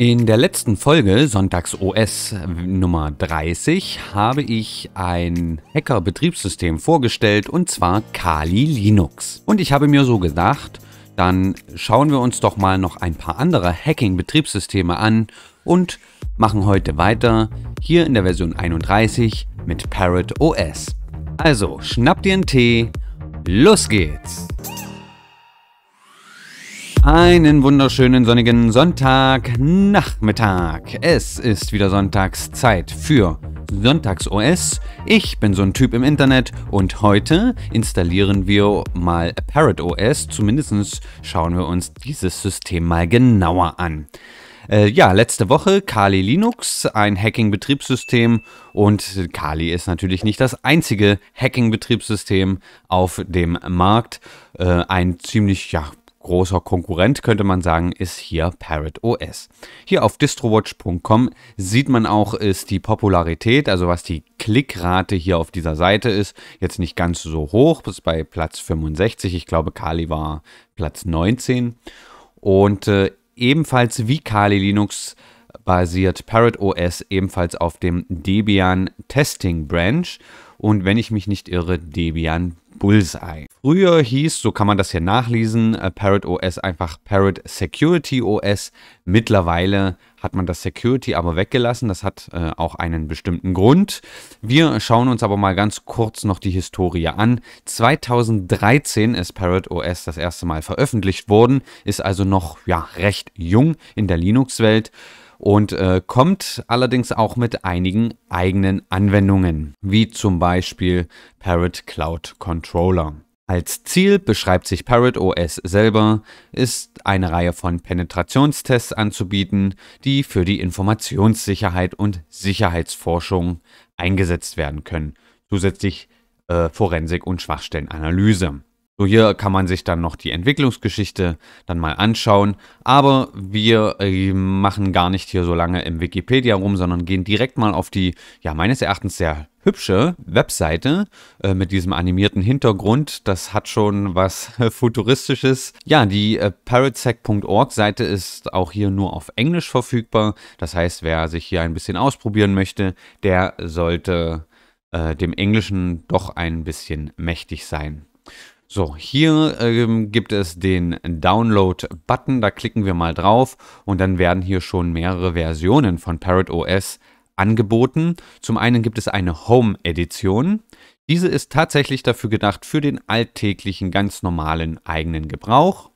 In der letzten Folge, Sonntags OS Nummer 30, habe ich ein Hacker-Betriebssystem vorgestellt und zwar Kali Linux. Und ich habe mir so gedacht, dann schauen wir uns doch mal noch ein paar andere Hacking-Betriebssysteme an und machen heute weiter, hier in der Version 31 mit Parrot OS. Also schnapp dir einen Tee, los geht's! Einen wunderschönen sonnigen Sonntagnachmittag. Es ist wieder Sonntagszeit für Sonntags OS. Ich bin so ein Typ im Internet und heute installieren wir mal Parrot OS. Zumindest schauen wir uns dieses System mal genauer an. Äh, ja, letzte Woche Kali Linux, ein Hacking-Betriebssystem. Und Kali ist natürlich nicht das einzige Hacking-Betriebssystem auf dem Markt. Äh, ein ziemlich ja, großer Konkurrent könnte man sagen, ist hier Parrot OS. Hier auf distrowatch.com sieht man auch, ist die Popularität, also was die Klickrate hier auf dieser Seite ist, jetzt nicht ganz so hoch, bis bei Platz 65. Ich glaube, Kali war Platz 19. Und äh, ebenfalls wie Kali Linux basiert Parrot OS ebenfalls auf dem Debian Testing Branch und wenn ich mich nicht irre, Debian Bullseye. Früher hieß, so kann man das hier nachlesen, äh, Parrot OS einfach Parrot Security OS. Mittlerweile hat man das Security aber weggelassen. Das hat äh, auch einen bestimmten Grund. Wir schauen uns aber mal ganz kurz noch die Historie an. 2013 ist Parrot OS das erste Mal veröffentlicht worden, ist also noch ja, recht jung in der Linux-Welt und äh, kommt allerdings auch mit einigen eigenen Anwendungen, wie zum Beispiel Parrot Cloud Controller. Als Ziel beschreibt sich Parrot OS selber, ist eine Reihe von Penetrationstests anzubieten, die für die Informationssicherheit und Sicherheitsforschung eingesetzt werden können. Zusätzlich äh, Forensik und Schwachstellenanalyse. So hier kann man sich dann noch die Entwicklungsgeschichte dann mal anschauen. Aber wir äh, machen gar nicht hier so lange im Wikipedia rum, sondern gehen direkt mal auf die, ja meines Erachtens sehr hübsche Webseite äh, mit diesem animierten Hintergrund. Das hat schon was Futuristisches. Ja, die äh, Seite ist auch hier nur auf Englisch verfügbar. Das heißt, wer sich hier ein bisschen ausprobieren möchte, der sollte äh, dem Englischen doch ein bisschen mächtig sein. So, hier äh, gibt es den Download-Button, da klicken wir mal drauf und dann werden hier schon mehrere Versionen von Parrot OS angeboten. Zum einen gibt es eine Home-Edition. Diese ist tatsächlich dafür gedacht für den alltäglichen, ganz normalen eigenen Gebrauch.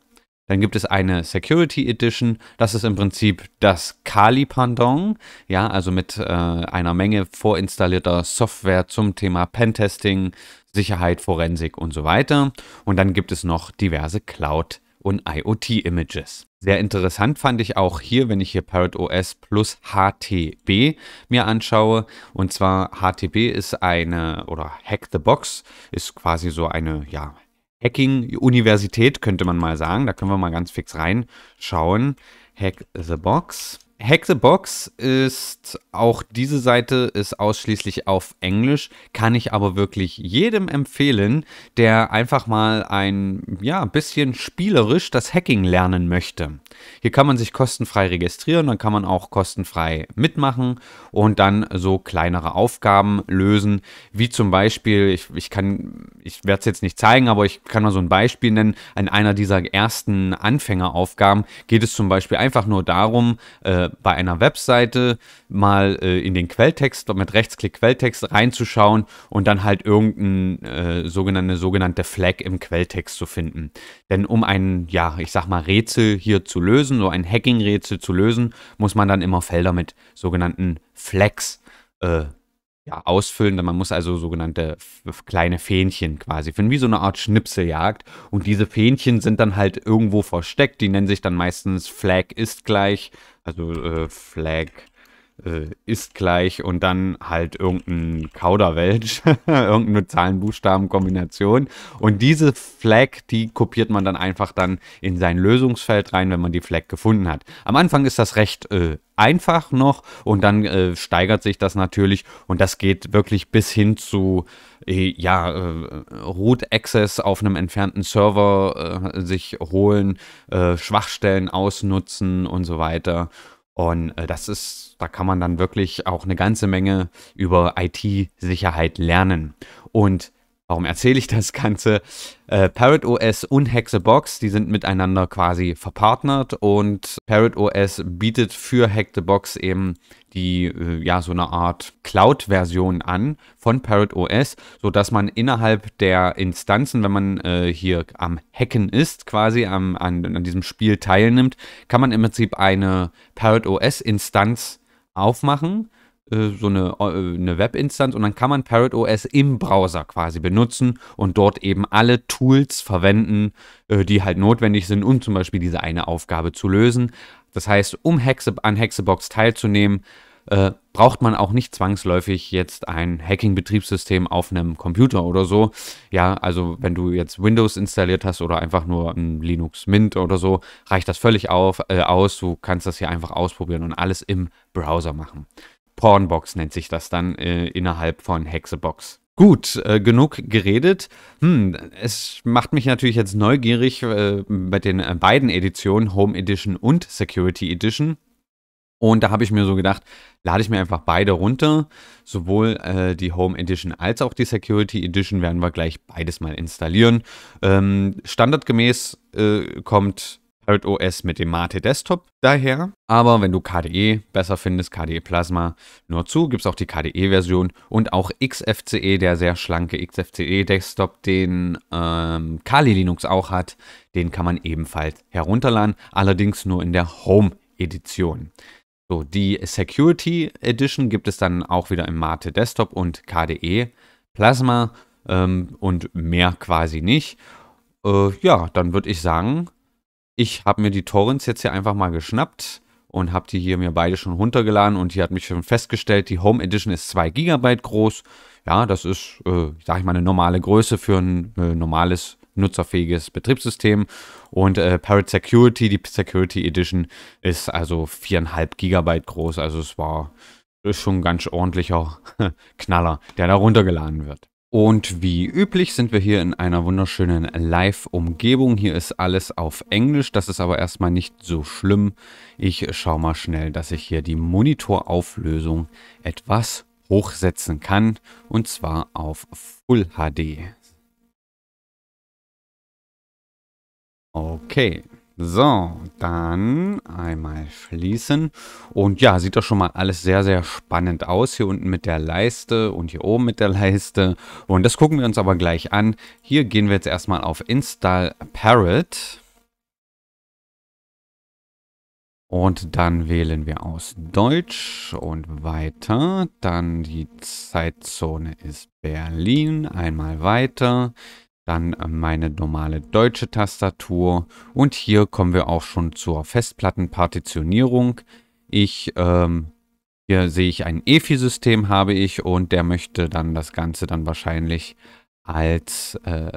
Dann gibt es eine Security Edition. Das ist im Prinzip das Kali-Pendant. Ja, also mit äh, einer Menge vorinstallierter Software zum Thema Pentesting, Sicherheit, Forensik und so weiter. Und dann gibt es noch diverse Cloud und IoT-Images. Sehr interessant fand ich auch hier, wenn ich hier Parrot OS plus HTB mir anschaue. Und zwar HTB ist eine, oder Hack the Box ist quasi so eine, ja, Hacking-Universität, könnte man mal sagen. Da können wir mal ganz fix reinschauen. Hack the Box. Hack the Box ist auch diese Seite ist ausschließlich auf Englisch, kann ich aber wirklich jedem empfehlen, der einfach mal ein ja, bisschen spielerisch das Hacking lernen möchte. Hier kann man sich kostenfrei registrieren, dann kann man auch kostenfrei mitmachen und dann so kleinere Aufgaben lösen, wie zum Beispiel, ich, ich kann, ich werde es jetzt nicht zeigen, aber ich kann mal so ein Beispiel nennen, an einer dieser ersten Anfängeraufgaben geht es zum Beispiel einfach nur darum, äh, bei einer Webseite mal äh, in den Quelltext mit Rechtsklick Quelltext reinzuschauen und dann halt irgendeine äh, sogenannte, sogenannte Flag im Quelltext zu finden. Denn um ein, ja, ich sag mal, Rätsel hier zu lösen, so ein Hacking-Rätsel zu lösen, muss man dann immer Felder mit sogenannten Flags äh, ja, ausfüllen. Man muss also sogenannte kleine Fähnchen quasi finden, wie so eine Art Schnipseljagd. Und diese Fähnchen sind dann halt irgendwo versteckt. Die nennen sich dann meistens Flag ist gleich, also äh, Flag äh, ist gleich und dann halt irgendein Kauderwelsch, irgendeine Zahlenbuchstabenkombination. Und diese Flag, die kopiert man dann einfach dann in sein Lösungsfeld rein, wenn man die Flag gefunden hat. Am Anfang ist das recht äh, einfach noch und dann äh, steigert sich das natürlich und das geht wirklich bis hin zu äh, ja äh, Root Access auf einem entfernten Server äh, sich holen, äh, Schwachstellen ausnutzen und so weiter und äh, das ist, da kann man dann wirklich auch eine ganze Menge über IT-Sicherheit lernen. Und Warum erzähle ich das Ganze? Äh, Parrot OS und Hexebox, die sind miteinander quasi verpartnert und Parrot OS bietet für Hexebox eben die, äh, ja, so eine Art Cloud-Version an von Parrot OS, sodass man innerhalb der Instanzen, wenn man äh, hier am Hacken ist, quasi am, an, an diesem Spiel teilnimmt, kann man im Prinzip eine Parrot OS-Instanz aufmachen äh, so eine, äh, eine Webinstanz und dann kann man Parrot OS im Browser quasi benutzen und dort eben alle Tools verwenden, äh, die halt notwendig sind, um zum Beispiel diese eine Aufgabe zu lösen. Das heißt, um Hexe an Hexebox teilzunehmen, äh, braucht man auch nicht zwangsläufig jetzt ein Hacking-Betriebssystem auf einem Computer oder so. Ja, also wenn du jetzt Windows installiert hast oder einfach nur ein Linux Mint oder so, reicht das völlig auf, äh, aus. Du kannst das hier einfach ausprobieren und alles im Browser machen. Pornbox nennt sich das dann äh, innerhalb von Hexebox. Gut, äh, genug geredet. Hm, es macht mich natürlich jetzt neugierig äh, bei den äh, beiden Editionen, Home Edition und Security Edition. Und da habe ich mir so gedacht, lade ich mir einfach beide runter. Sowohl äh, die Home Edition als auch die Security Edition werden wir gleich beides mal installieren. Ähm, standardgemäß äh, kommt halt OS mit dem Mate Desktop daher. Aber wenn du KDE besser findest, KDE Plasma, nur zu, gibt es auch die KDE-Version und auch XFCE, der sehr schlanke XFCE-Desktop, den ähm, Kali Linux auch hat, den kann man ebenfalls herunterladen, allerdings nur in der Home-Edition. So, die Security Edition gibt es dann auch wieder im Mate Desktop und KDE Plasma ähm, und mehr quasi nicht. Äh, ja, dann würde ich sagen, ich habe mir die Torrents jetzt hier einfach mal geschnappt und habe die hier mir beide schon runtergeladen und hier hat mich schon festgestellt, die Home Edition ist 2 GB groß. Ja, das ist, äh, sage ich mal, eine normale Größe für ein äh, normales nutzerfähiges Betriebssystem und äh, Parrot Security, die Security Edition ist also 4,5 GB groß, also es war ist schon ein ganz ordentlicher Knaller, der da runtergeladen wird. Und wie üblich sind wir hier in einer wunderschönen Live-Umgebung. Hier ist alles auf Englisch, das ist aber erstmal nicht so schlimm. Ich schaue mal schnell, dass ich hier die Monitorauflösung etwas hochsetzen kann und zwar auf Full HD. Okay, so, dann einmal schließen. Und ja, sieht doch schon mal alles sehr, sehr spannend aus. Hier unten mit der Leiste und hier oben mit der Leiste. Und das gucken wir uns aber gleich an. Hier gehen wir jetzt erstmal auf Install Parrot. Und dann wählen wir aus Deutsch und weiter. Dann die Zeitzone ist Berlin. Einmal weiter dann äh, meine normale deutsche Tastatur und hier kommen wir auch schon zur Festplattenpartitionierung. Ich, ähm, hier sehe ich ein EFI-System habe ich und der möchte dann das Ganze dann wahrscheinlich als äh,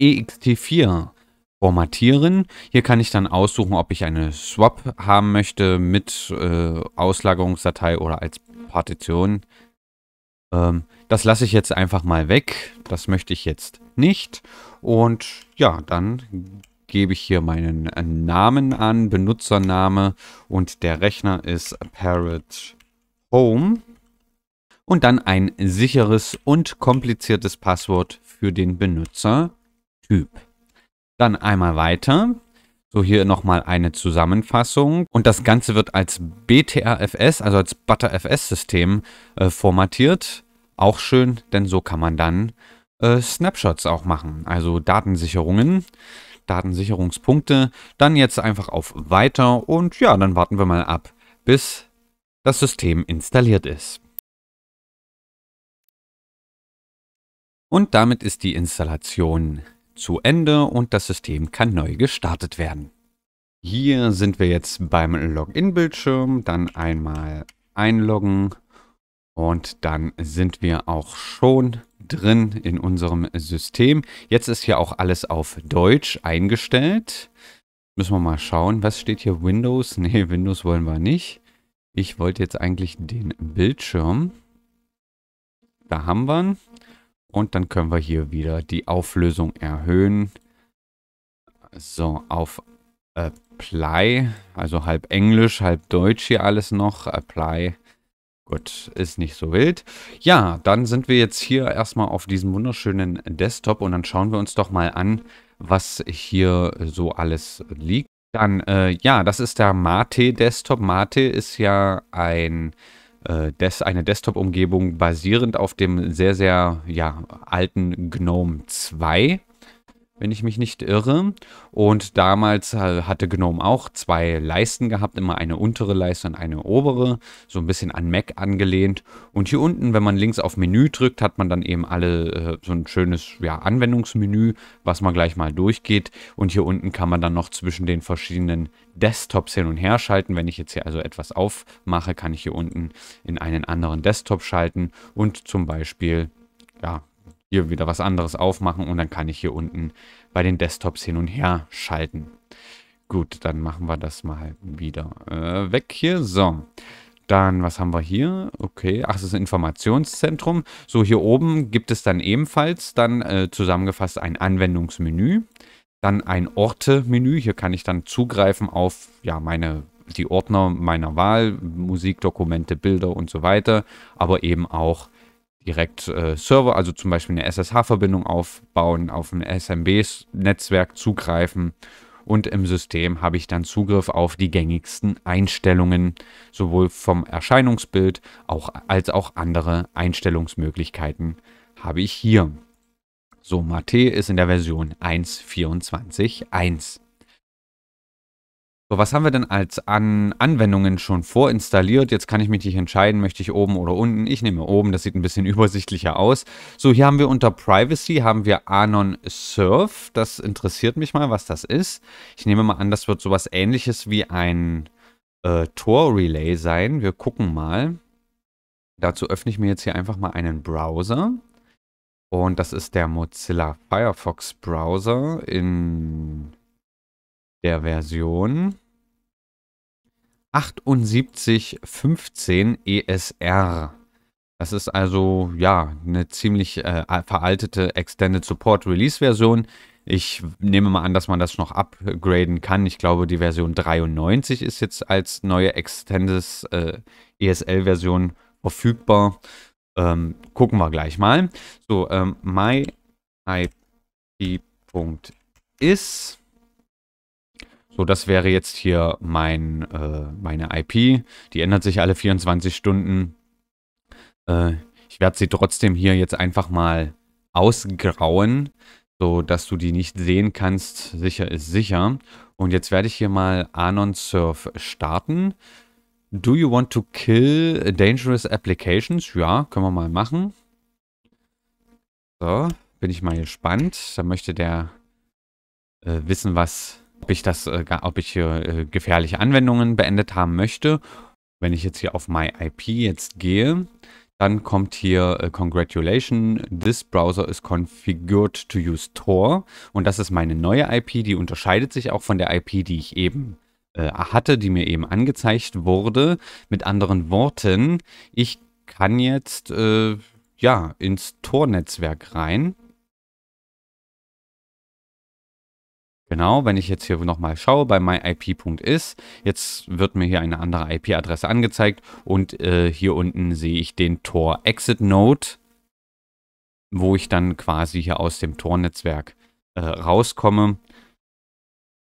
EXT4 formatieren. Hier kann ich dann aussuchen, ob ich eine Swap haben möchte mit äh, Auslagerungsdatei oder als Partition. Ähm, das lasse ich jetzt einfach mal weg. Das möchte ich jetzt nicht. Und ja, dann gebe ich hier meinen äh, Namen an, Benutzername und der Rechner ist Parrot Home. Und dann ein sicheres und kompliziertes Passwort für den Benutzertyp. Dann einmal weiter. So hier nochmal eine Zusammenfassung. Und das Ganze wird als BTRFS, also als ButterFS-System äh, formatiert. Auch schön, denn so kann man dann äh, Snapshots auch machen, also Datensicherungen, Datensicherungspunkte. Dann jetzt einfach auf Weiter und ja, dann warten wir mal ab, bis das System installiert ist. Und damit ist die Installation zu Ende und das System kann neu gestartet werden. Hier sind wir jetzt beim Login-Bildschirm, dann einmal einloggen und dann sind wir auch schon drin in unserem System. Jetzt ist hier auch alles auf Deutsch eingestellt. Müssen wir mal schauen. Was steht hier? Windows? Nee, Windows wollen wir nicht. Ich wollte jetzt eigentlich den Bildschirm. Da haben wir ihn. Und dann können wir hier wieder die Auflösung erhöhen. So, auf Apply. Also halb Englisch, halb Deutsch hier alles noch. Apply. Gut, ist nicht so wild. Ja, dann sind wir jetzt hier erstmal auf diesem wunderschönen Desktop und dann schauen wir uns doch mal an, was hier so alles liegt. Dann, äh, ja, das ist der Mate Desktop. Mate ist ja ein, äh, des, eine Desktop-Umgebung basierend auf dem sehr, sehr ja, alten GNOME 2 wenn ich mich nicht irre. Und damals hatte Gnome auch zwei Leisten gehabt, immer eine untere Leiste und eine obere, so ein bisschen an Mac angelehnt. Und hier unten, wenn man links auf Menü drückt, hat man dann eben alle äh, so ein schönes ja, Anwendungsmenü, was man gleich mal durchgeht. Und hier unten kann man dann noch zwischen den verschiedenen Desktops hin und her schalten. Wenn ich jetzt hier also etwas aufmache, kann ich hier unten in einen anderen Desktop schalten und zum Beispiel ja, hier wieder was anderes aufmachen und dann kann ich hier unten bei den Desktops hin und her schalten. Gut, dann machen wir das mal wieder äh, weg hier. So, dann was haben wir hier? Okay, ach, das ist ein Informationszentrum. So, hier oben gibt es dann ebenfalls dann äh, zusammengefasst ein Anwendungsmenü. Dann ein Orte-Menü. Hier kann ich dann zugreifen auf ja, meine die Ordner meiner Wahl, Musik, Dokumente, Bilder und so weiter, aber eben auch direkt äh, Server, also zum Beispiel eine SSH-Verbindung aufbauen, auf ein SMB-Netzwerk zugreifen und im System habe ich dann Zugriff auf die gängigsten Einstellungen, sowohl vom Erscheinungsbild auch, als auch andere Einstellungsmöglichkeiten habe ich hier. So, Mate ist in der Version 1.24.1. So, was haben wir denn als An Anwendungen schon vorinstalliert? Jetzt kann ich mich nicht entscheiden, möchte ich oben oder unten? Ich nehme oben, das sieht ein bisschen übersichtlicher aus. So, hier haben wir unter Privacy haben wir Anon Surf. Das interessiert mich mal, was das ist. Ich nehme mal an, das wird sowas ähnliches wie ein äh, Tor-Relay sein. Wir gucken mal. Dazu öffne ich mir jetzt hier einfach mal einen Browser. Und das ist der Mozilla Firefox Browser in der Version 7815 ESR. Das ist also ja eine ziemlich äh, veraltete Extended Support Release Version. Ich nehme mal an, dass man das noch upgraden kann. Ich glaube, die Version 93 ist jetzt als neue Extended äh, ESL Version verfügbar. Ähm, gucken wir gleich mal. So, ähm, myip.is so, das wäre jetzt hier mein, äh, meine IP. Die ändert sich alle 24 Stunden. Äh, ich werde sie trotzdem hier jetzt einfach mal ausgrauen, so dass du die nicht sehen kannst. Sicher ist sicher. Und jetzt werde ich hier mal Anon Surf starten. Do you want to kill dangerous applications? Ja, können wir mal machen. So, bin ich mal gespannt. Da möchte der äh, wissen, was ob ich das, äh, ob ich hier äh, gefährliche Anwendungen beendet haben möchte. Wenn ich jetzt hier auf My IP jetzt gehe, dann kommt hier äh, Congratulations, this browser is configured to use Tor. Und das ist meine neue IP, die unterscheidet sich auch von der IP, die ich eben äh, hatte, die mir eben angezeigt wurde. Mit anderen Worten, ich kann jetzt äh, ja ins Tor-Netzwerk rein Genau, wenn ich jetzt hier nochmal schaue bei myip.is, jetzt wird mir hier eine andere IP-Adresse angezeigt und äh, hier unten sehe ich den Tor Exit Node, wo ich dann quasi hier aus dem Tor-Netzwerk äh, rauskomme.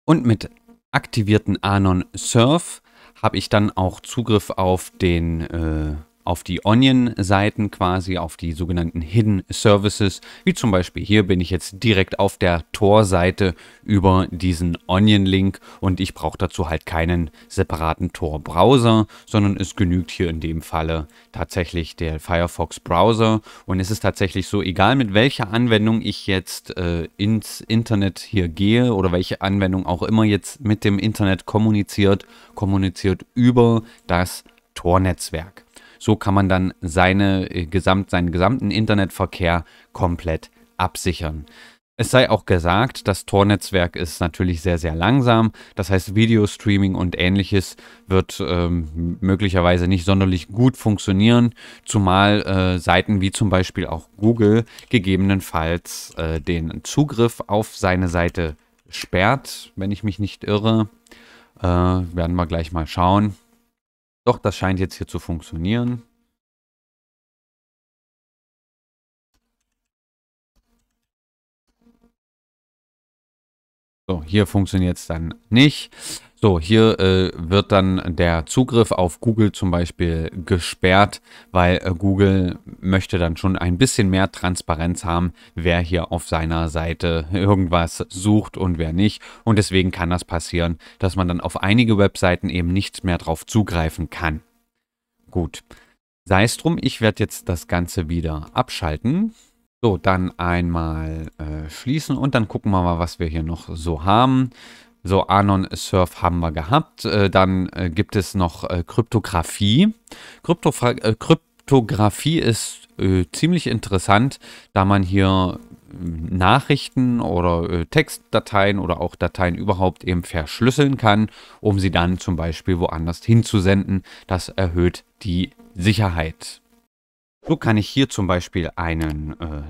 Und mit aktivierten Anon Surf habe ich dann auch Zugriff auf den äh, auf die Onion-Seiten quasi, auf die sogenannten Hidden Services, wie zum Beispiel hier bin ich jetzt direkt auf der Tor-Seite über diesen Onion-Link und ich brauche dazu halt keinen separaten Tor-Browser, sondern es genügt hier in dem Falle tatsächlich der Firefox-Browser und es ist tatsächlich so, egal mit welcher Anwendung ich jetzt äh, ins Internet hier gehe oder welche Anwendung auch immer jetzt mit dem Internet kommuniziert, kommuniziert über das Tor-Netzwerk. So kann man dann seine, äh, gesamt, seinen gesamten Internetverkehr komplett absichern. Es sei auch gesagt, das Tornetzwerk ist natürlich sehr, sehr langsam. Das heißt, Videostreaming und ähnliches wird ähm, möglicherweise nicht sonderlich gut funktionieren, zumal äh, Seiten wie zum Beispiel auch Google gegebenenfalls äh, den Zugriff auf seine Seite sperrt, wenn ich mich nicht irre. Äh, werden wir gleich mal schauen. Doch, das scheint jetzt hier zu funktionieren. So, hier funktioniert es dann nicht. So, hier äh, wird dann der Zugriff auf Google zum Beispiel gesperrt, weil äh, Google möchte dann schon ein bisschen mehr Transparenz haben, wer hier auf seiner Seite irgendwas sucht und wer nicht. Und deswegen kann das passieren, dass man dann auf einige Webseiten eben nichts mehr drauf zugreifen kann. Gut, sei es drum, ich werde jetzt das Ganze wieder abschalten. So, dann einmal äh, schließen und dann gucken wir mal, was wir hier noch so haben. So, Anon Surf haben wir gehabt. Äh, dann äh, gibt es noch äh, Kryptographie. Kryptofra Kryptographie ist ziemlich interessant, da man hier Nachrichten oder Textdateien oder auch Dateien überhaupt eben verschlüsseln kann, um sie dann zum Beispiel woanders hinzusenden. Das erhöht die Sicherheit. So kann ich hier zum Beispiel einen, äh,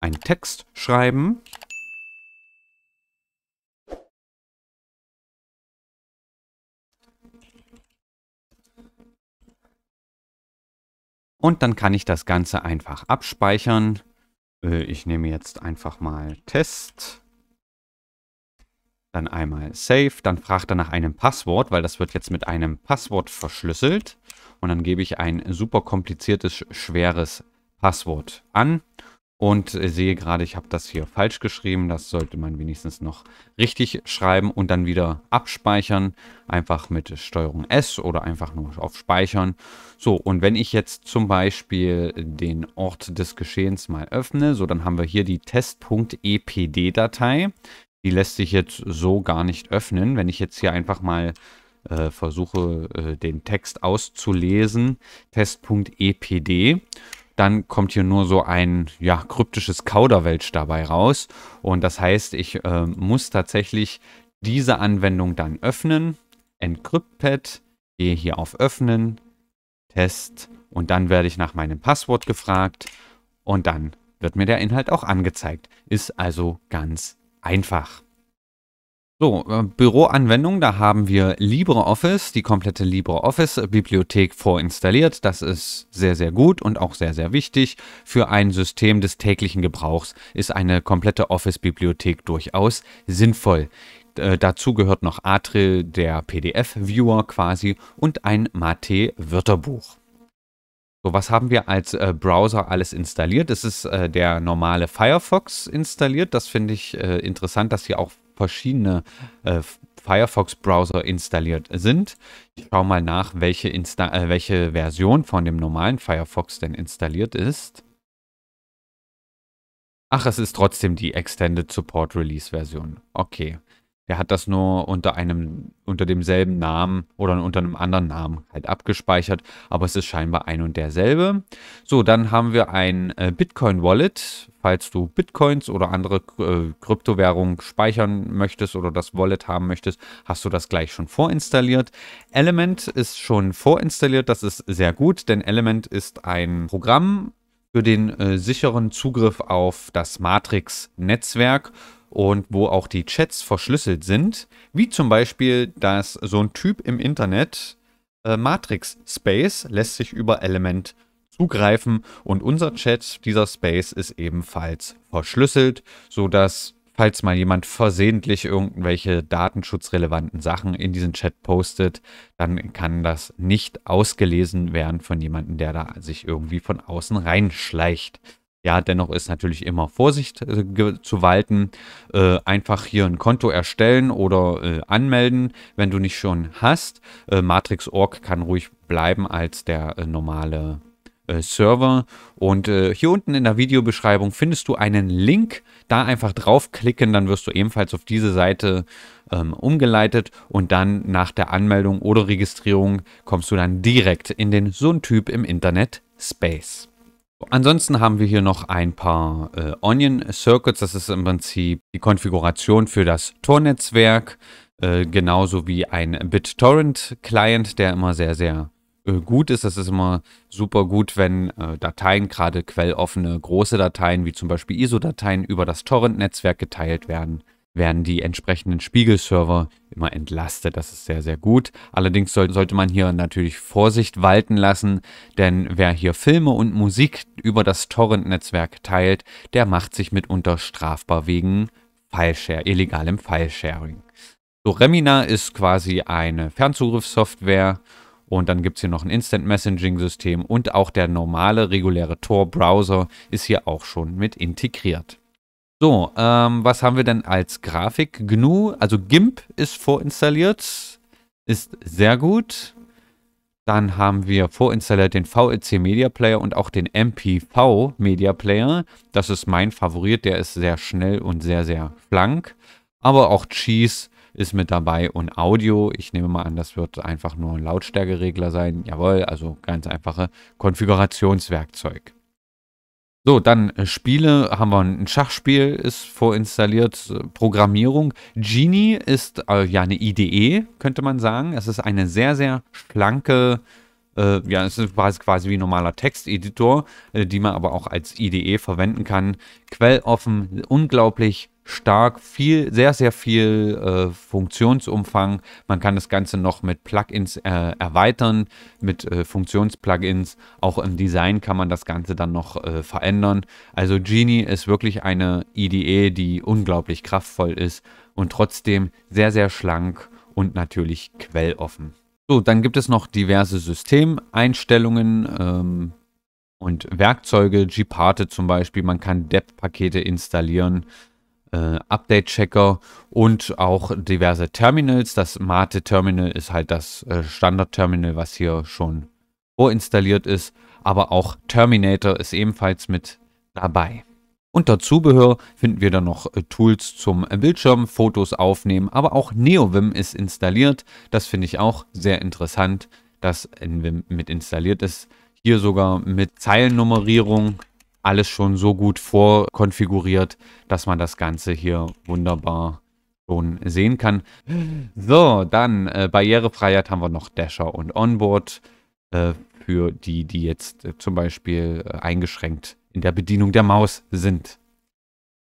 einen Text schreiben Und dann kann ich das Ganze einfach abspeichern. Äh, ich nehme jetzt einfach mal Test. Dann einmal Save. Dann fragt er nach einem Passwort, weil das wird jetzt mit einem Passwort verschlüsselt. Und dann gebe ich ein super kompliziertes, schweres Passwort an und sehe gerade, ich habe das hier falsch geschrieben. Das sollte man wenigstens noch richtig schreiben und dann wieder abspeichern. Einfach mit Steuerung S oder einfach nur auf Speichern. So, und wenn ich jetzt zum Beispiel den Ort des Geschehens mal öffne, so, dann haben wir hier die test.epd-Datei. Die lässt sich jetzt so gar nicht öffnen. Wenn ich jetzt hier einfach mal äh, versuche, äh, den Text auszulesen, test.epd, dann kommt hier nur so ein ja, kryptisches Kauderwelsch dabei raus. Und das heißt, ich äh, muss tatsächlich diese Anwendung dann öffnen, EncryptPad, gehe hier auf Öffnen, Test und dann werde ich nach meinem Passwort gefragt und dann wird mir der Inhalt auch angezeigt. Ist also ganz einfach. So, äh, Büroanwendung, da haben wir LibreOffice, die komplette LibreOffice-Bibliothek vorinstalliert. Das ist sehr, sehr gut und auch sehr, sehr wichtig. Für ein System des täglichen Gebrauchs ist eine komplette Office-Bibliothek durchaus sinnvoll. Äh, dazu gehört noch Atril, der PDF-Viewer quasi, und ein Mate-Wörterbuch. So, was haben wir als äh, Browser alles installiert? Es ist äh, der normale Firefox installiert. Das finde ich äh, interessant, dass hier auch verschiedene äh, Firefox-Browser installiert sind. Ich schaue mal nach, welche, Insta äh, welche Version von dem normalen Firefox denn installiert ist. Ach, es ist trotzdem die Extended Support Release Version. Okay er hat das nur unter einem, unter demselben mhm. Namen oder unter einem anderen Namen halt abgespeichert, aber es ist scheinbar ein und derselbe. So, dann haben wir ein äh, Bitcoin-Wallet. Falls du Bitcoins oder andere äh, Kryptowährungen speichern möchtest oder das Wallet haben möchtest, hast du das gleich schon vorinstalliert. Element ist schon vorinstalliert, das ist sehr gut, denn Element ist ein Programm für den äh, sicheren Zugriff auf das Matrix-Netzwerk und wo auch die Chats verschlüsselt sind, wie zum Beispiel, dass so ein Typ im Internet äh, Matrix Space lässt sich über Element zugreifen und unser Chat, dieser Space, ist ebenfalls verschlüsselt, sodass, falls mal jemand versehentlich irgendwelche datenschutzrelevanten Sachen in diesen Chat postet, dann kann das nicht ausgelesen werden von jemandem, der da sich irgendwie von außen reinschleicht. Ja, dennoch ist natürlich immer Vorsicht äh, zu walten. Äh, einfach hier ein Konto erstellen oder äh, anmelden, wenn du nicht schon hast. Äh, Matrix.org kann ruhig bleiben als der äh, normale äh, Server. Und hier unten in der Videobeschreibung findest du einen Link. Da einfach draufklicken, dann wirst du ebenfalls auf diese Seite ähm, umgeleitet und dann nach der Anmeldung oder Registrierung kommst du dann direkt in den So ein Typ im Internet Space. Ansonsten haben wir hier noch ein paar äh, Onion Circuits. Das ist im Prinzip die Konfiguration für das Tor-Netzwerk. Äh, genauso wie ein BitTorrent-Client, der immer sehr, sehr äh, gut ist. Das ist immer super gut, wenn äh, Dateien, gerade quelloffene große Dateien wie zum Beispiel ISO-Dateien, über das Torrent-Netzwerk geteilt werden werden die entsprechenden Spiegelserver immer entlastet. Das ist sehr, sehr gut. Allerdings soll, sollte man hier natürlich Vorsicht walten lassen, denn wer hier Filme und Musik über das Torrent-Netzwerk teilt, der macht sich mitunter strafbar wegen Fileshare, illegalem Filesharing. So, Remina ist quasi eine Fernzugriffssoftware und dann gibt es hier noch ein Instant Messaging System und auch der normale reguläre Tor-Browser ist hier auch schon mit integriert. So, ähm, was haben wir denn als Grafik? GNU, also GIMP ist vorinstalliert, ist sehr gut. Dann haben wir vorinstalliert den VLC e Media Player und auch den MPV Media Player. Das ist mein Favorit, der ist sehr schnell und sehr, sehr schlank. Aber auch Cheese ist mit dabei und Audio. Ich nehme mal an, das wird einfach nur ein Lautstärkeregler sein. Jawohl, also ganz einfache Konfigurationswerkzeug. So, dann äh, Spiele haben wir ein Schachspiel, ist vorinstalliert, äh, Programmierung. Genie ist äh, ja eine IDE, könnte man sagen. Es ist eine sehr, sehr schlanke, äh, ja, es ist quasi wie ein normaler Texteditor, äh, die man aber auch als IDE verwenden kann. Quelloffen, unglaublich stark, viel, sehr, sehr viel äh, Funktionsumfang. Man kann das Ganze noch mit Plugins äh, erweitern, mit äh, Funktionsplugins. Auch im Design kann man das Ganze dann noch äh, verändern. Also Genie ist wirklich eine IDE, die unglaublich kraftvoll ist und trotzdem sehr, sehr schlank und natürlich quelloffen. So, dann gibt es noch diverse Systemeinstellungen, ähm, und Werkzeuge, Gpate zum Beispiel. Man kann Dep-Pakete installieren. Äh, Update-Checker und auch diverse Terminals. Das Mate-Terminal ist halt das äh, Standard-Terminal, was hier schon vorinstalliert ist. Aber auch Terminator ist ebenfalls mit dabei. Unter Zubehör finden wir dann noch äh, Tools zum Bildschirm, Fotos aufnehmen, aber auch NeoVim ist installiert. Das finde ich auch sehr interessant, dass NVim mit installiert ist. Hier sogar mit Zeilennummerierung alles schon so gut vorkonfiguriert, dass man das Ganze hier wunderbar schon sehen kann. So, dann äh, Barrierefreiheit haben wir noch Dasher und Onboard äh, für die, die jetzt äh, zum Beispiel äh, eingeschränkt in der Bedienung der Maus sind.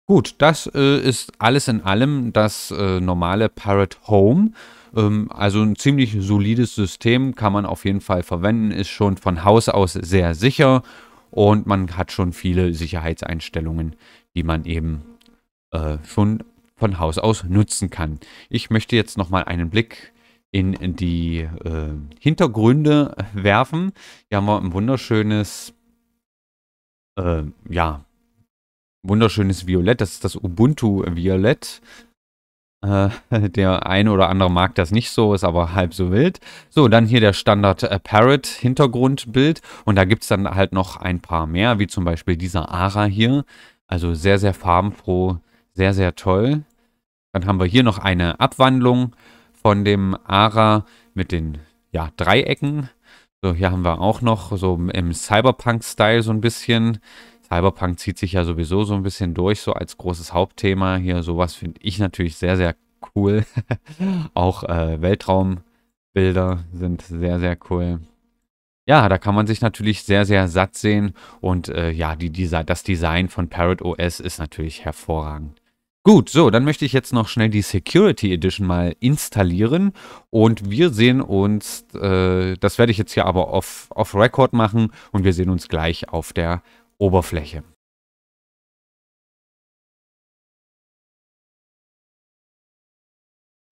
Gut, das äh, ist alles in allem das äh, normale Parrot Home. Ähm, also ein ziemlich solides System kann man auf jeden Fall verwenden, ist schon von Haus aus sehr sicher und man hat schon viele Sicherheitseinstellungen, die man eben äh, schon von Haus aus nutzen kann. Ich möchte jetzt nochmal einen Blick in die äh, Hintergründe werfen. Hier haben wir ein wunderschönes, äh, ja, wunderschönes Violett. Das ist das Ubuntu Violett. Äh, der eine oder andere mag das nicht so, ist aber halb so wild. So, dann hier der Standard äh, Parrot Hintergrundbild und da gibt es dann halt noch ein paar mehr, wie zum Beispiel dieser Ara hier. Also sehr, sehr farbenfroh, sehr, sehr toll. Dann haben wir hier noch eine Abwandlung von dem Ara mit den ja, Dreiecken. So, hier haben wir auch noch so im Cyberpunk-Style so ein bisschen. Cyberpunk zieht sich ja sowieso so ein bisschen durch, so als großes Hauptthema. Hier sowas finde ich natürlich sehr, sehr cool. auch äh, Weltraumbilder sind sehr, sehr cool. Ja, da kann man sich natürlich sehr, sehr satt sehen. Und äh, ja, die, die, das Design von Parrot OS ist natürlich hervorragend. Gut, so, dann möchte ich jetzt noch schnell die Security Edition mal installieren und wir sehen uns, äh, das werde ich jetzt hier aber off-record machen und wir sehen uns gleich auf der oberfläche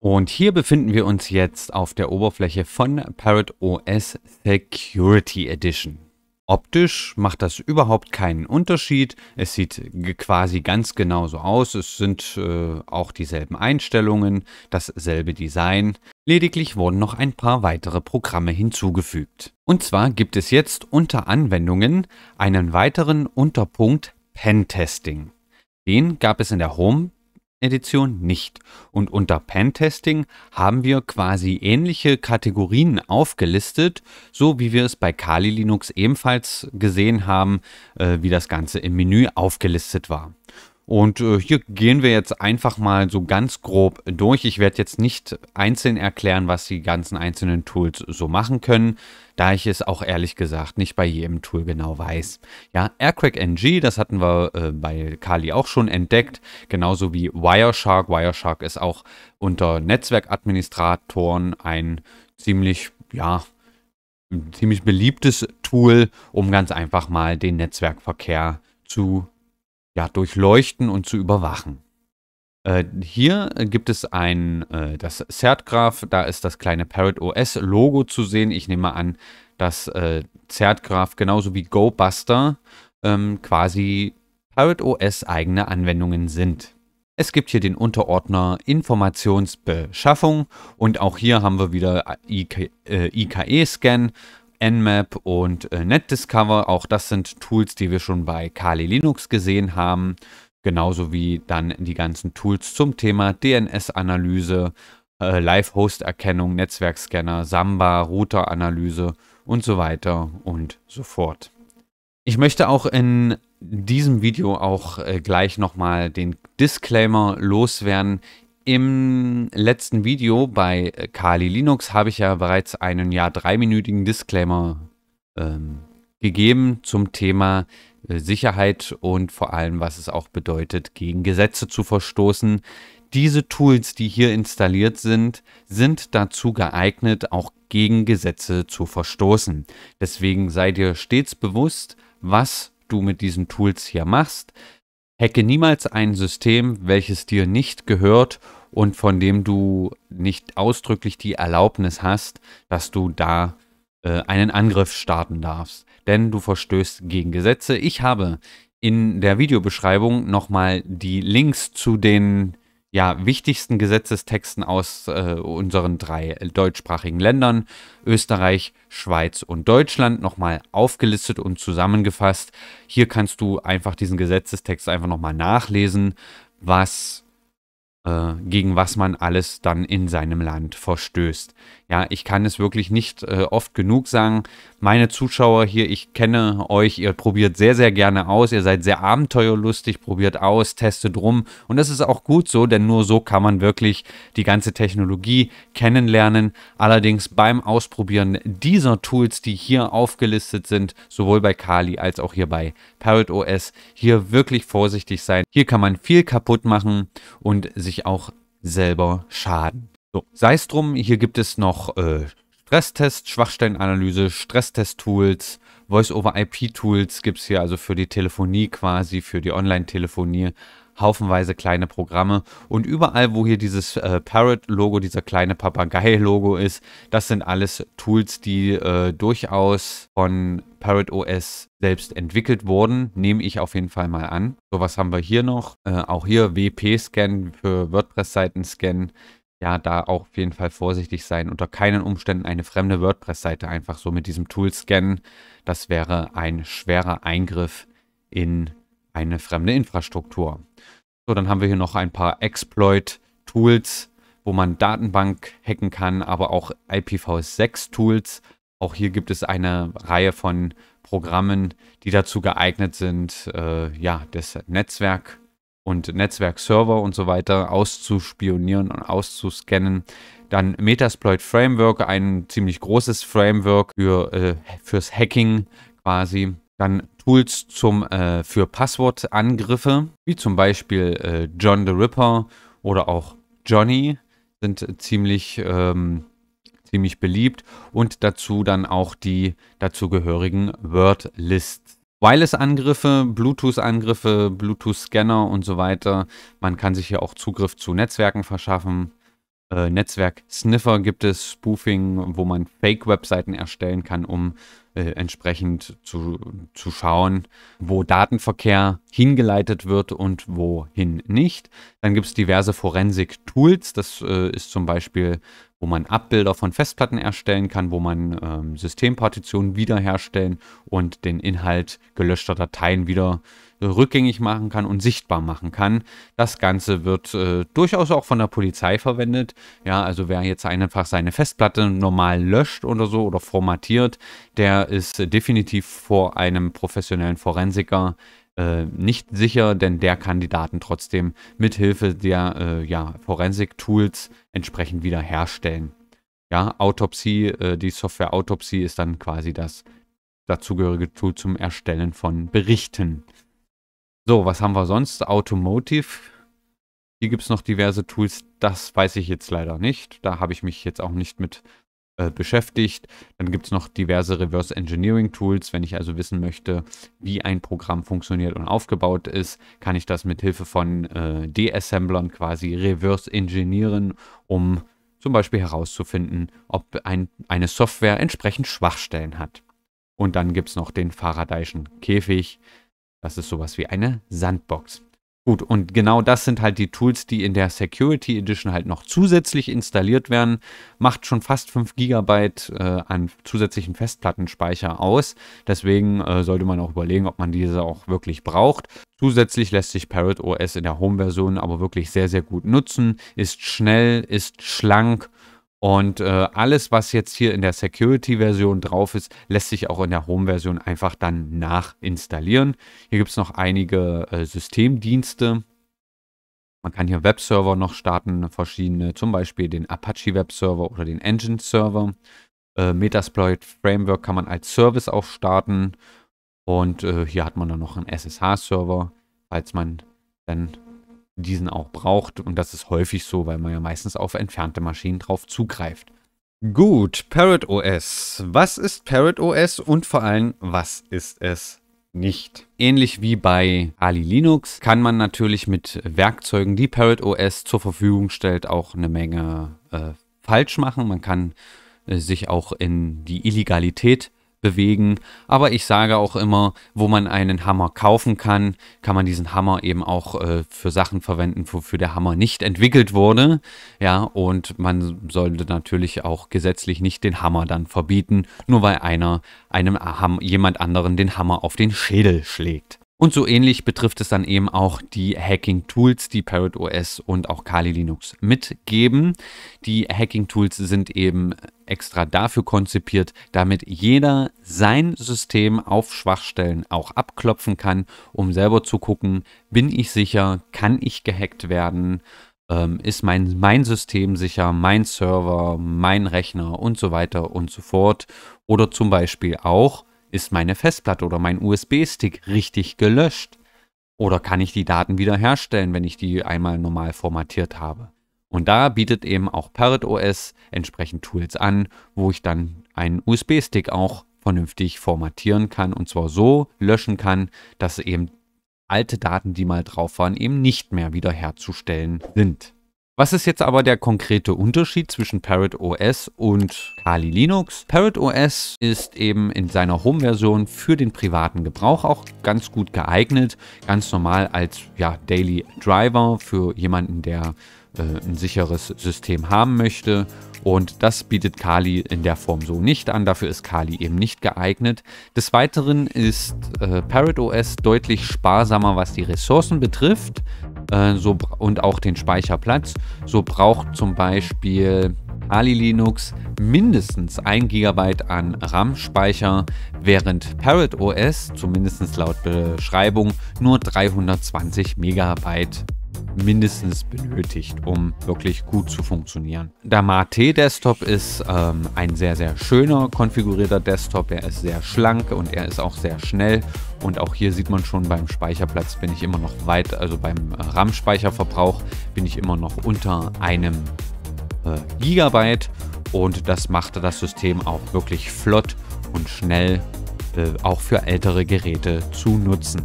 Und hier befinden wir uns jetzt auf der Oberfläche von Parrot OS Security Edition. Optisch macht das überhaupt keinen Unterschied. Es sieht quasi ganz genauso aus. Es sind äh, auch dieselben Einstellungen, dasselbe Design. Lediglich wurden noch ein paar weitere Programme hinzugefügt. Und zwar gibt es jetzt unter Anwendungen einen weiteren Unterpunkt Pentesting. Den gab es in der Home Edition nicht. Und unter Pentesting haben wir quasi ähnliche Kategorien aufgelistet, so wie wir es bei Kali Linux ebenfalls gesehen haben, äh, wie das Ganze im Menü aufgelistet war. Und äh, hier gehen wir jetzt einfach mal so ganz grob durch. Ich werde jetzt nicht einzeln erklären, was die ganzen einzelnen Tools so machen können da ich es auch ehrlich gesagt nicht bei jedem Tool genau weiß. Ja, Aircrack NG, das hatten wir äh, bei Kali auch schon entdeckt, genauso wie Wireshark. Wireshark ist auch unter Netzwerkadministratoren ein ziemlich, ja, ein ziemlich beliebtes Tool, um ganz einfach mal den Netzwerkverkehr zu ja, durchleuchten und zu überwachen. Äh, hier gibt es ein, äh, das Zertgraph, da ist das kleine Parrot OS Logo zu sehen. Ich nehme an, dass äh, Zertgraph genauso wie GoBuster ähm, quasi Parrot OS eigene Anwendungen sind. Es gibt hier den Unterordner Informationsbeschaffung und auch hier haben wir wieder IK, äh, IKE-Scan, äh, Nmap und äh, NetDiscover. Auch das sind Tools, die wir schon bei Kali Linux gesehen haben. Genauso wie dann die ganzen Tools zum Thema DNS-Analyse, äh, Live-Host-Erkennung, Netzwerkscanner, Samba, Router-Analyse und so weiter und so fort. Ich möchte auch in diesem Video auch äh, gleich nochmal den Disclaimer loswerden. Im letzten Video bei äh, Kali Linux habe ich ja bereits einen ja dreiminütigen Disclaimer ähm, gegeben zum Thema äh, Sicherheit und vor allem, was es auch bedeutet, gegen Gesetze zu verstoßen. Diese Tools, die hier installiert sind, sind dazu geeignet, auch gegen Gesetze zu verstoßen. Deswegen sei dir stets bewusst, was du mit diesen Tools hier machst. Hacke niemals ein System, welches dir nicht gehört und von dem du nicht ausdrücklich die Erlaubnis hast, dass du da äh, einen Angriff starten darfst denn du verstößt gegen Gesetze. Ich habe in der Videobeschreibung nochmal die Links zu den ja, wichtigsten Gesetzestexten aus äh, unseren drei deutschsprachigen Ländern, Österreich, Schweiz und Deutschland, nochmal aufgelistet und zusammengefasst. Hier kannst du einfach diesen Gesetzestext einfach nochmal nachlesen, was äh, gegen was man alles dann in seinem Land verstößt. Ja, ich kann es wirklich nicht äh, oft genug sagen. Meine Zuschauer hier, ich kenne euch, ihr probiert sehr, sehr gerne aus, ihr seid sehr abenteuerlustig, probiert aus, testet rum und das ist auch gut so, denn nur so kann man wirklich die ganze Technologie kennenlernen. Allerdings beim Ausprobieren dieser Tools, die hier aufgelistet sind, sowohl bei Kali als auch hier bei Parrot OS, hier wirklich vorsichtig sein. Hier kann man viel kaputt machen und sich sich auch selber schaden. So, sei es drum, hier gibt es noch äh, Stresstest, Schwachstellenanalyse, Stresstest-Tools, Voice-over-IP-Tools gibt es hier also für die Telefonie quasi, für die Online-Telefonie, haufenweise kleine Programme und überall, wo hier dieses äh, Parrot-Logo, dieser kleine Papagei-Logo ist, das sind alles Tools, die äh, durchaus von Parrot OS selbst entwickelt wurden, nehme ich auf jeden Fall mal an. So, was haben wir hier noch? Äh, auch hier WP-Scan für WordPress-Seiten-Scan ja, da auch auf jeden Fall vorsichtig sein. Unter keinen Umständen eine fremde WordPress-Seite einfach so mit diesem Tool scannen. Das wäre ein schwerer Eingriff in eine fremde Infrastruktur. So, dann haben wir hier noch ein paar Exploit-Tools, wo man Datenbank hacken kann, aber auch IPv6-Tools. Auch hier gibt es eine Reihe von Programmen, die dazu geeignet sind, äh, ja, das Netzwerk und Netzwerkserver und so weiter auszuspionieren und auszuscannen. Dann Metasploit Framework, ein ziemlich großes Framework für, äh, fürs Hacking quasi. Dann Tools zum, äh, für Passwortangriffe, wie zum Beispiel äh, John the Ripper oder auch Johnny, sind ziemlich, ähm, ziemlich beliebt. Und dazu dann auch die dazugehörigen Wordlists. Wireless-Angriffe, Bluetooth-Angriffe, Bluetooth-Scanner und so weiter. Man kann sich hier auch Zugriff zu Netzwerken verschaffen. Äh, Netzwerk-Sniffer gibt es, Spoofing, wo man Fake-Webseiten erstellen kann, um äh, entsprechend zu, zu schauen, wo Datenverkehr hingeleitet wird und wohin nicht. Dann gibt es diverse Forensik-Tools. Das äh, ist zum Beispiel wo man Abbilder von Festplatten erstellen kann, wo man ähm, Systempartitionen wiederherstellen und den Inhalt gelöschter Dateien wieder rückgängig machen kann und sichtbar machen kann. Das Ganze wird äh, durchaus auch von der Polizei verwendet. Ja, also wer jetzt einfach seine Festplatte normal löscht oder so oder formatiert, der ist definitiv vor einem professionellen Forensiker äh, nicht sicher, denn der kann die Daten trotzdem mithilfe der äh, ja, forensic tools entsprechend wiederherstellen. Ja, Autopsie, äh, die Software Autopsie ist dann quasi das dazugehörige Tool zum Erstellen von Berichten. So, was haben wir sonst? Automotive. Hier gibt es noch diverse Tools, das weiß ich jetzt leider nicht. Da habe ich mich jetzt auch nicht mit äh, beschäftigt. Dann gibt es noch diverse Reverse Engineering Tools. Wenn ich also wissen möchte, wie ein Programm funktioniert und aufgebaut ist, kann ich das mit Hilfe von äh, Deassemblern quasi reverse engineeren, um zum Beispiel herauszufinden, ob ein, eine Software entsprechend Schwachstellen hat. Und dann gibt es noch den Faradayschen Käfig. Das ist sowas wie eine Sandbox. Gut, und genau das sind halt die Tools, die in der Security Edition halt noch zusätzlich installiert werden. Macht schon fast 5 GB äh, an zusätzlichen Festplattenspeicher aus. Deswegen äh, sollte man auch überlegen, ob man diese auch wirklich braucht. Zusätzlich lässt sich Parrot OS in der Home-Version aber wirklich sehr, sehr gut nutzen. Ist schnell, ist schlank und äh, alles, was jetzt hier in der Security-Version drauf ist, lässt sich auch in der Home-Version einfach dann nachinstallieren. Hier gibt es noch einige äh, Systemdienste. Man kann hier Webserver noch starten, verschiedene, zum Beispiel den Apache Webserver oder den Engine Server. Äh, Metasploit Framework kann man als Service auch starten. Und äh, hier hat man dann noch einen SSH-Server, falls man dann diesen auch braucht. Und das ist häufig so, weil man ja meistens auf entfernte Maschinen drauf zugreift. Gut, Parrot OS. Was ist Parrot OS und vor allem, was ist es nicht. Ähnlich wie bei Ali Linux kann man natürlich mit Werkzeugen, die Parrot OS zur Verfügung stellt, auch eine Menge äh, falsch machen. Man kann äh, sich auch in die Illegalität bewegen. Aber ich sage auch immer, wo man einen Hammer kaufen kann, kann man diesen Hammer eben auch äh, für Sachen verwenden, wofür der Hammer nicht entwickelt wurde. Ja, und man sollte natürlich auch gesetzlich nicht den Hammer dann verbieten, nur weil einer einem jemand anderen den Hammer auf den Schädel schlägt. Und so ähnlich betrifft es dann eben auch die Hacking-Tools, die Parrot OS und auch Kali Linux mitgeben. Die Hacking-Tools sind eben extra dafür konzipiert, damit jeder sein System auf Schwachstellen auch abklopfen kann, um selber zu gucken, bin ich sicher, kann ich gehackt werden, ähm, ist mein, mein System sicher, mein Server, mein Rechner und so weiter und so fort. Oder zum Beispiel auch, ist meine Festplatte oder mein USB-Stick richtig gelöscht? Oder kann ich die Daten wiederherstellen, wenn ich die einmal normal formatiert habe? Und da bietet eben auch Parrot OS entsprechend Tools an, wo ich dann einen USB-Stick auch vernünftig formatieren kann und zwar so löschen kann, dass eben alte Daten, die mal drauf waren, eben nicht mehr wiederherzustellen sind. Was ist jetzt aber der konkrete Unterschied zwischen Parrot OS und Kali Linux? Parrot OS ist eben in seiner Home-Version für den privaten Gebrauch auch ganz gut geeignet. Ganz normal als ja, Daily Driver für jemanden, der äh, ein sicheres System haben möchte. Und das bietet Kali in der Form so nicht an. Dafür ist Kali eben nicht geeignet. Des Weiteren ist äh, Parrot OS deutlich sparsamer, was die Ressourcen betrifft. Äh, so, und auch den Speicherplatz. So braucht zum Beispiel Ali Linux mindestens 1 GB an RAM-Speicher, während Parrot OS, zumindest laut Beschreibung, nur 320 MB mindestens benötigt, um wirklich gut zu funktionieren. Der Mate Desktop ist ähm, ein sehr, sehr schöner konfigurierter Desktop. Er ist sehr schlank und er ist auch sehr schnell. Und auch hier sieht man schon beim Speicherplatz bin ich immer noch weit, also beim äh, RAM-Speicherverbrauch bin ich immer noch unter einem äh, Gigabyte. Und das macht das System auch wirklich flott und schnell äh, auch für ältere Geräte zu nutzen.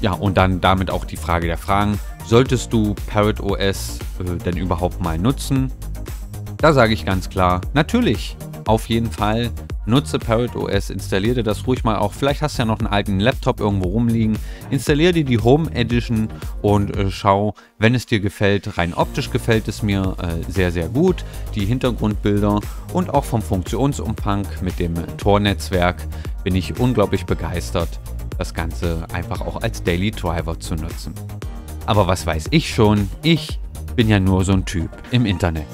Ja, und dann damit auch die Frage der Fragen Solltest du Parrot OS äh, denn überhaupt mal nutzen? Da sage ich ganz klar, natürlich, auf jeden Fall. Nutze Parrot OS, installiere dir das ruhig mal auch. Vielleicht hast du ja noch einen alten Laptop irgendwo rumliegen. Installiere dir die Home Edition und äh, schau, wenn es dir gefällt. Rein optisch gefällt es mir äh, sehr, sehr gut. Die Hintergrundbilder und auch vom Funktionsumfang mit dem Tor-Netzwerk bin ich unglaublich begeistert, das Ganze einfach auch als Daily Driver zu nutzen. Aber was weiß ich schon, ich bin ja nur so ein Typ im Internet.